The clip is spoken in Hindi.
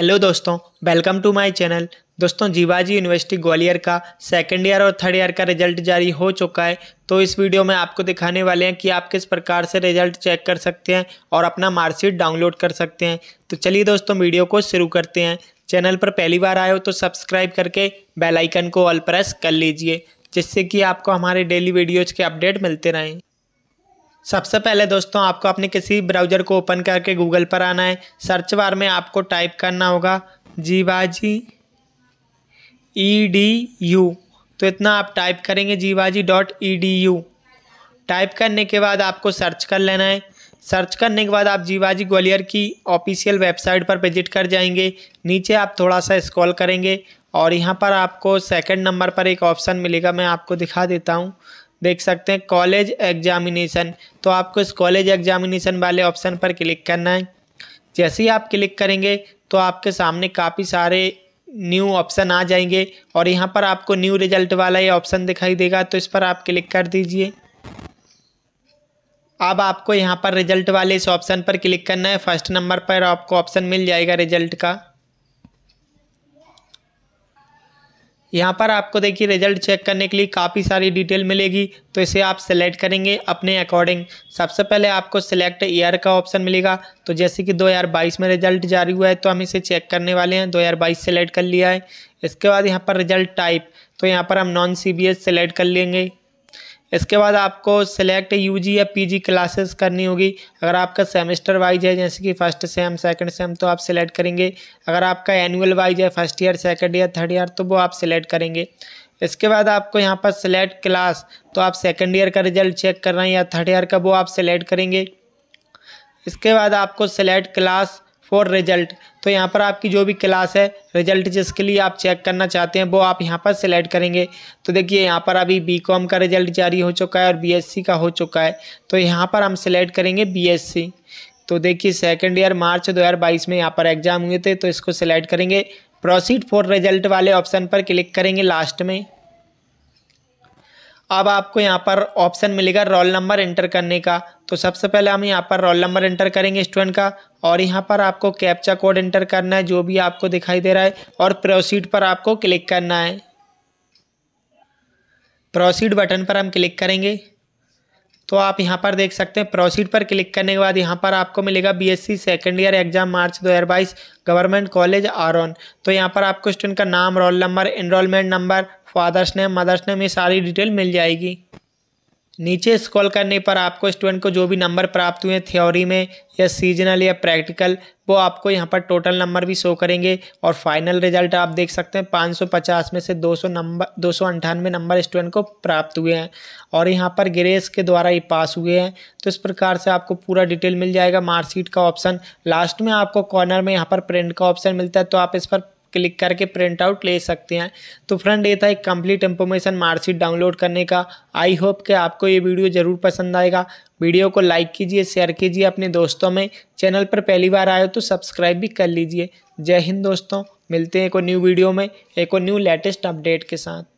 हेलो दोस्तों वेलकम टू माय चैनल दोस्तों जीवाजी यूनिवर्सिटी ग्वालियर का सेकेंड ईयर और थर्ड ईयर का रिजल्ट जारी हो चुका है तो इस वीडियो में आपको दिखाने वाले हैं कि आप किस प्रकार से रिजल्ट चेक कर सकते हैं और अपना मार्कशीट डाउनलोड कर सकते हैं तो चलिए दोस्तों वीडियो को शुरू करते हैं चैनल पर पहली बार आए हो तो सब्सक्राइब करके बेलाइकन को ऑल प्रेस कर लीजिए जिससे कि आपको हमारे डेली वीडियोज़ के अपडेट मिलते रहें सबसे पहले दोस्तों आपको अपने किसी ब्राउज़र को ओपन करके गूगल पर आना है सर्च बार में आपको टाइप करना होगा जीवाजी ई डी यू तो इतना आप टाइप करेंगे Jiwaji dot E D U type करने के बाद आपको सर्च कर लेना है सर्च करने के बाद आप जीवाजी ग्वालियर की ऑफिशियल वेबसाइट पर विजिट कर जाएंगे नीचे आप थोड़ा सा स्क्रॉल करेंगे और यहाँ पर आपको सेकंड नंबर पर एक ऑप्शन मिलेगा मैं आपको दिखा देता हूँ देख सकते हैं कॉलेज एग्जामिनेशन तो आपको इस कॉलेज एग्जामिनेशन वाले ऑप्शन पर क्लिक करना है जैसे ही आप क्लिक करेंगे तो आपके सामने काफ़ी सारे न्यू ऑप्शन आ जाएंगे और यहाँ पर आपको न्यू रिजल्ट वाला ये ऑप्शन दिखाई देगा तो इस पर आप क्लिक कर दीजिए अब आपको यहाँ पर रिजल्ट वाले इस ऑप्शन पर क्लिक करना है फर्स्ट नंबर पर आपको ऑप्शन मिल जाएगा रिजल्ट का यहाँ पर आपको देखिए रिजल्ट चेक करने के लिए काफ़ी सारी डिटेल मिलेगी तो इसे आप सेलेक्ट करेंगे अपने अकॉर्डिंग सबसे पहले आपको सिलेक्ट ईयर का ऑप्शन मिलेगा तो जैसे कि 2022 में रिजल्ट जारी हुआ है तो हम इसे चेक करने वाले हैं 2022 सेलेक्ट कर लिया है इसके बाद यहाँ पर रिजल्ट टाइप तो यहाँ पर हम नॉन सी बी सेलेक्ट कर लेंगे इसके बाद आपको सेलेक्ट यूजी या पीजी क्लासेस करनी होगी अगर आपका सेमेस्टर वाइज है जैसे कि फर्स्ट सेम सेकंड सेम तो आप सिलेक्ट करेंगे अगर आपका एनुअल वाइज है first year second year third year तो वो आप सिलेक्ट करेंगे इसके बाद आपको यहाँ पर सिलेक्ट क्लास तो आप सेकेंड ईयर का रिजल्ट चेक करना है या थर्ड ईयर का वो आप सिलेक्ट करेंगे इसके बाद आपको सिलेक्ट क्लास फॉर रिजल्ट तो यहाँ पर आपकी जो भी क्लास है रिजल्ट जिसके लिए आप चेक करना चाहते हैं वो आप यहाँ पर सिलेक्ट करेंगे तो देखिए यहाँ पर अभी बी कॉम का रिजल्ट जारी हो चुका है और सी का हो चुका है तो यहाँ पर हम सिलेक्ट करेंगे सी तो देखिए सेकेंड ईयर मार्च 2022 में यहाँ पर एग्ज़ाम हुए थे तो इसको सिलेक्ट करेंगे प्रोसीड फॉर रिजल्ट वाले ऑप्शन पर क्लिक करेंगे लास्ट में अब आपको यहाँ पर ऑप्शन मिलेगा रोल नंबर एंटर करने का तो सबसे पहले हम यहाँ पर रोल नंबर एंटर करेंगे स्टूडेंट का और यहाँ पर आपको कैप्चा कोड एंटर करना है जो भी आपको दिखाई दे रहा है और प्रोसीड पर आपको क्लिक करना है प्रोसीड बटन पर हम क्लिक करेंगे तो आप यहाँ पर देख सकते हैं प्रोसीड पर क्लिक करने के बाद यहाँ पर आपको मिलेगा BSc second year exam March 2022 government college on तो यहाँ पर आपको स्टूडेंट का नाम roll number enrolment number father's name mother's name ये सारी डिटेल मिल जाएगी नीचे स्क्रॉल करने पर आपको स्टूडेंट को जो भी नंबर प्राप्त हुए थ्योरी में या सीजनल या प्रैक्टिकल वो आपको यहाँ पर टोटल नंबर भी शो करेंगे और फाइनल रिजल्ट आप देख सकते हैं 550 में से 200 नंबर दो सौ नंबर स्टूडेंट को प्राप्त हुए हैं और यहाँ पर ग्रेस के द्वारा ही पास हुए हैं तो इस प्रकार से आपको पूरा डिटेल मिल जाएगा मार्कशीट का ऑप्शन लास्ट में आपको कॉर्नर में यहाँ पर प्रिंट का ऑप्शन मिलता है तो आप इस पर क्लिक करके प्रिंट आउट ले सकते हैं तो फ्रेंड ये था एक कंप्लीट इन्फॉर्मेशन मार्कशीट डाउनलोड करने का आई होप कि आपको ये वीडियो ज़रूर पसंद आएगा वीडियो को लाइक कीजिए शेयर कीजिए अपने दोस्तों में चैनल पर पहली बार आए हो तो सब्सक्राइब भी कर लीजिए जय हिंद दोस्तों मिलते हैं एक न्यू वीडियो में एक और न्यू लेटेस्ट अपडेट के साथ